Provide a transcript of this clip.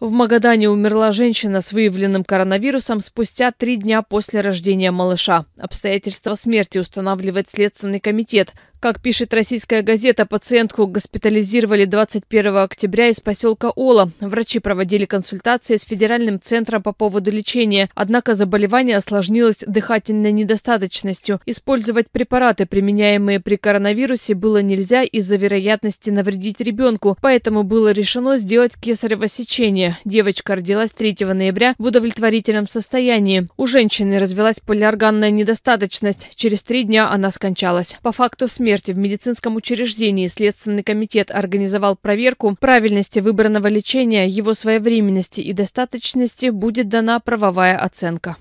В Магадане умерла женщина с выявленным коронавирусом спустя три дня после рождения малыша. Обстоятельства смерти устанавливает Следственный комитет. Как пишет российская газета, пациентку госпитализировали 21 октября из поселка Ола. Врачи проводили консультации с Федеральным центром по поводу лечения. Однако заболевание осложнилось дыхательной недостаточностью. Использовать препараты, применяемые при коронавирусе, было нельзя из-за вероятности навредить ребенку. Поэтому было решено сделать кесарево сечение. Девочка родилась 3 ноября в удовлетворительном состоянии. У женщины развелась полиорганная недостаточность. Через три дня она скончалась. По факту смерти в медицинском учреждении Следственный комитет организовал проверку правильности выбранного лечения, его своевременности и достаточности будет дана правовая оценка.